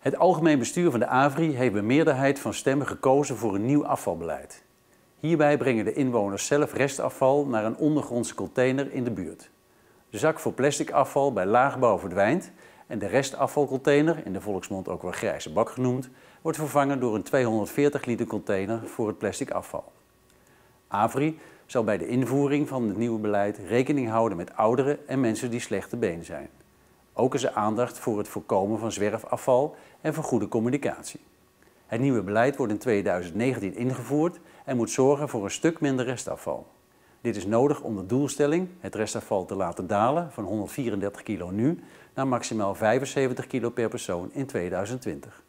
Het algemeen bestuur van de AVRI heeft bij meerderheid van stemmen gekozen voor een nieuw afvalbeleid. Hierbij brengen de inwoners zelf restafval naar een ondergrondse container in de buurt. De zak voor plastic afval bij laagbouw verdwijnt en de restafvalcontainer, in de volksmond ook wel grijze bak genoemd, wordt vervangen door een 240 liter container voor het plastic afval. AVRI zal bij de invoering van het nieuwe beleid rekening houden met ouderen en mensen die slechte been zijn. Ook is er aandacht voor het voorkomen van zwerfafval en voor goede communicatie. Het nieuwe beleid wordt in 2019 ingevoerd en moet zorgen voor een stuk minder restafval. Dit is nodig om de doelstelling, het restafval te laten dalen van 134 kilo nu naar maximaal 75 kilo per persoon in 2020.